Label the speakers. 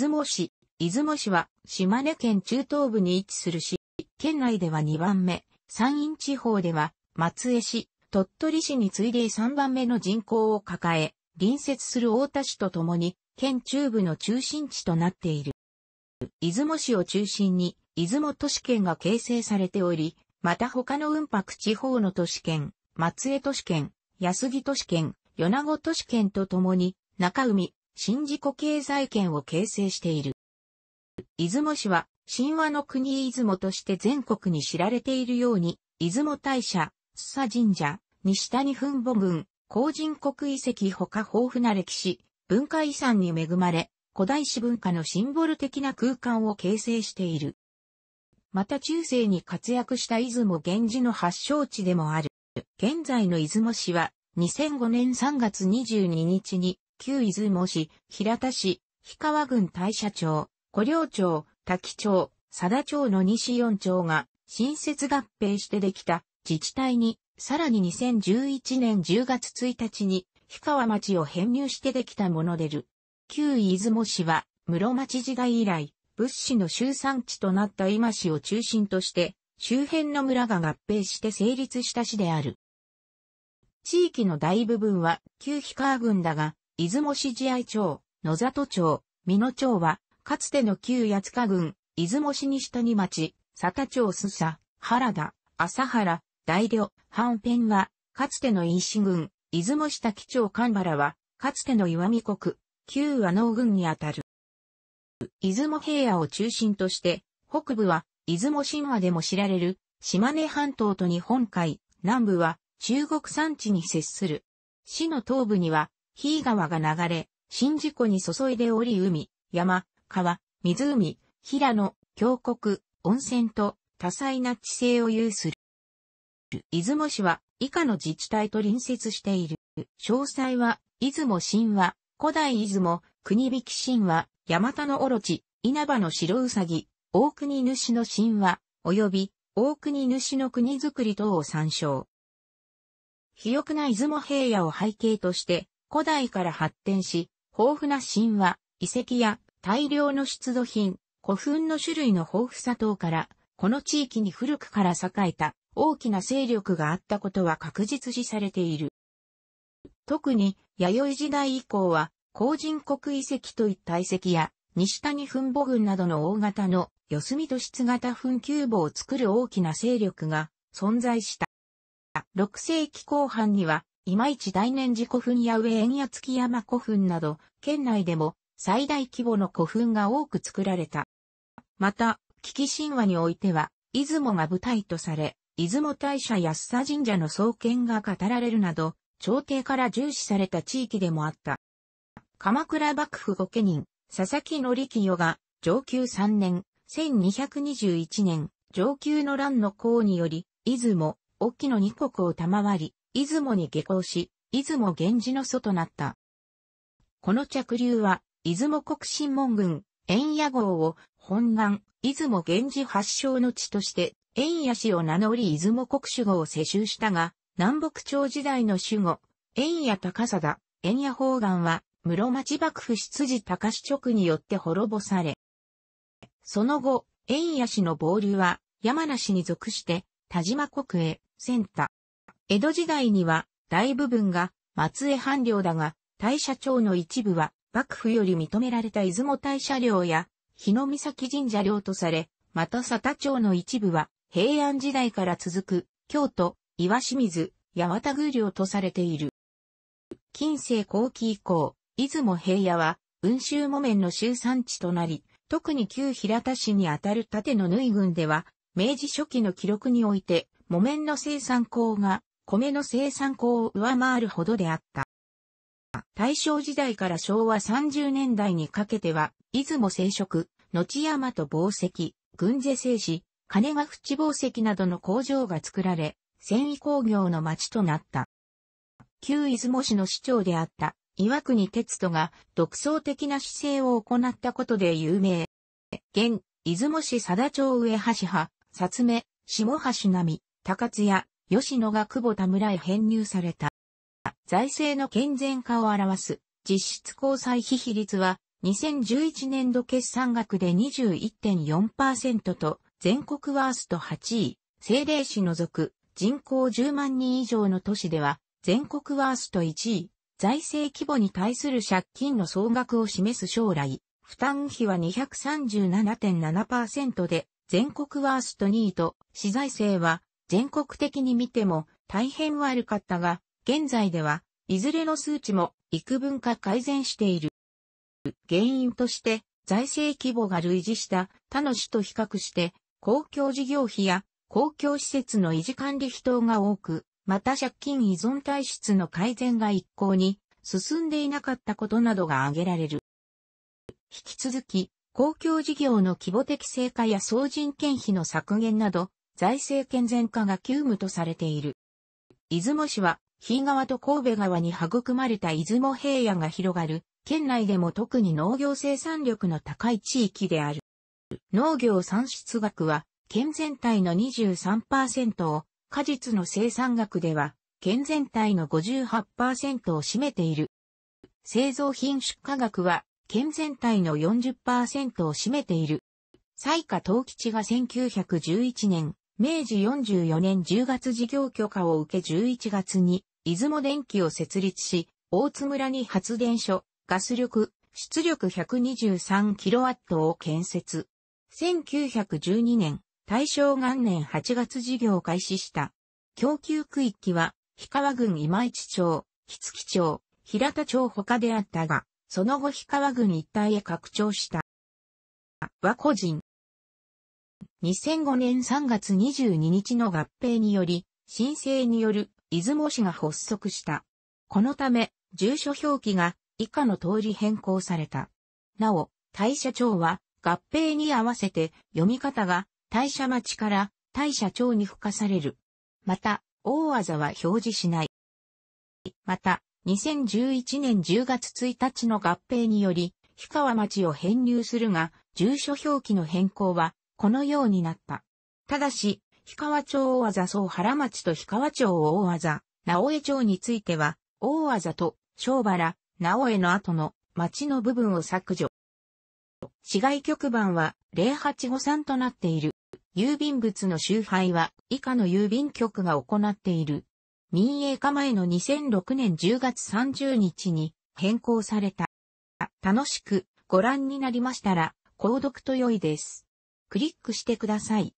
Speaker 1: 出雲市。出雲市は島根県中東部に位置する市。県内では2番目。山陰地方では松江市、鳥取市に次いで3番目の人口を抱え、隣接する大田市とともに、県中部の中心地となっている。出雲市を中心に、出雲都市圏が形成されており、また他の雲白地方の都市圏、松江都市圏、安木都市圏、米子都市圏とともに、中海、新自己経済圏を形成している。出雲市は神話の国出雲として全国に知られているように、出雲大社、須佐神社、西谷墳母群、後人国遺跡ほか豊富な歴史、文化遺産に恵まれ、古代史文化のシンボル的な空間を形成している。また中世に活躍した出雲源氏の発祥地でもある。現在の出雲市は2005年3月22日に旧出雲市、平田市、氷川郡大社町、古領町、滝町、佐田町の西四町が、新設合併してできた自治体に、さらに2011年10月1日に、氷川町を編入してできたものでる。旧出雲市は、室町時代以来、物資の集産地となった今市を中心として、周辺の村が合併して成立した市である。地域の大部分は旧氷川郡だが、出雲市自愛町、野里町、美濃町は、かつての旧八塚郡、出雲市西谷町、佐田町須佐、原田、朝原、大漁、半辺は、かつての石郡、出雲市滝町神原は、かつての岩見国、旧和能郡にあたる。出雲平野を中心として、北部は、出雲神話でも知られる、島根半島と日本海、南部は、中国山地に接する。市の東部には、日井川が流れ、宍道湖に注いでおり海、山、川、湖、平野、峡谷、温泉と多彩な地勢を有する。出雲市は以下の自治体と隣接している。詳細は、出雲神話、古代出雲、国引き神話、ヤマタのオロチ、稲葉の白うさぎ、大国主の神話、及び大国主の国づくり等を参照。肥沃な出雲平野を背景として、古代から発展し、豊富な神話、遺跡や大量の出土品、古墳の種類の豊富さ等から、この地域に古くから栄えた大きな勢力があったことは確実視されている。特に、弥生時代以降は、後人国遺跡といった遺跡や、西谷墳母群などの大型の四隅都室型墳丘墓を作る大きな勢力が存在した。6世紀後半には今市大念寺古墳や上円屋月山古墳など、県内でも最大規模の古墳が多く作られた。また、危機神話においては、出雲が舞台とされ、出雲大社安佐神社の創建が語られるなど、朝廷から重視された地域でもあった。鎌倉幕府御家人、佐々木則清が、上級3年、1221年、上級の乱の功により、出雲、沖の二国を賜り、出雲に下校し、出雲源氏の祖となった。この着流は、出雲国新門軍、円野号を本願、出雲源氏発祥の地として、円野氏を名乗り出雲国主号を世襲したが、南北朝時代の守護、円野高貞、円野方眼は、室町幕府執事高志直によって滅ぼされ、その後、円野氏の暴流は、山梨に属して、田島国営、ンタ。江戸時代には、大部分が松江藩領だが、大社町の一部は、幕府より認められた出雲大社領や、日野岬神社領とされ、また佐田町の一部は、平安時代から続く、京都、岩清水、八幡宮領とされている。近世後期以降、出雲平野は、雲州木綿の集産地となり、特に旧平田市にあたる縦の縫い群では、明治初期の記録において、木綿の生産工が米の生産工を上回るほどであった。大正時代から昭和30年代にかけては、出雲生殖、後山と宝石、軍勢製紙、金ヶ淵宝石などの工場が作られ、繊維工業の町となった。旧出雲市の市長であった、岩国哲人が独創的な姿勢を行ったことで有名。現、出雲市佐田町上橋派、薩目、下橋並、高津屋、吉野が久保田村へ編入された。財政の健全化を表す実質交際費比率は2011年度決算額で21.4%と全国ワースト8位、政令市除く人口10万人以上の都市では全国ワースト1位、財政規模に対する借金の総額を示す将来、負担費は237.7%で全国ワースト2位と、資財政は全国的に見ても大変悪かったが、現在では、いずれの数値も幾分か改善している。原因として、財政規模が類似した他の市と比較して、公共事業費や公共施設の維持管理費等が多く、また借金依存体質の改善が一向に進んでいなかったことなどが挙げられる。引き続き、公共事業の規模的成果や総人件費の削減など、財政健全化が急務とされている。出雲市は、日川と神戸川に育まれた出雲平野が広がる、県内でも特に農業生産力の高い地域である。農業産出額は、県全体の23%を、果実の生産額では、県全体の58%を占めている。製造品出荷額は県全体の40%を占めている。西下東吉が1911年、明治44年10月事業許可を受け11月に、出雲電機を設立し、大津村に発電所、ガス力、出力 123kW を建設。1912年、大正元年8月事業を開始した。供給区域は、氷川郡今市町、木月町、平田町他であったが、その後氷川郡一帯へ拡張した。和個人。2005年3月22日の合併により、申請による出雲市が発足した。このため、住所表記が以下の通り変更された。なお、大社町は合併に合わせて読み方が大社町から大社町に付加される。また、大技は表示しない。また、2011年10月1日の合併により、氷川町を編入するが、住所表記の変更は、このようになった。ただし、氷川町大技総原町と氷川町大技、直江町については、大技と小原、直江の後の町の部分を削除。市外局番は0853となっている。郵便物の集配は以下の郵便局が行っている。民営化前の2006年10月30日に変更された。楽しくご覧になりましたら、購読と良いです。クリックしてください。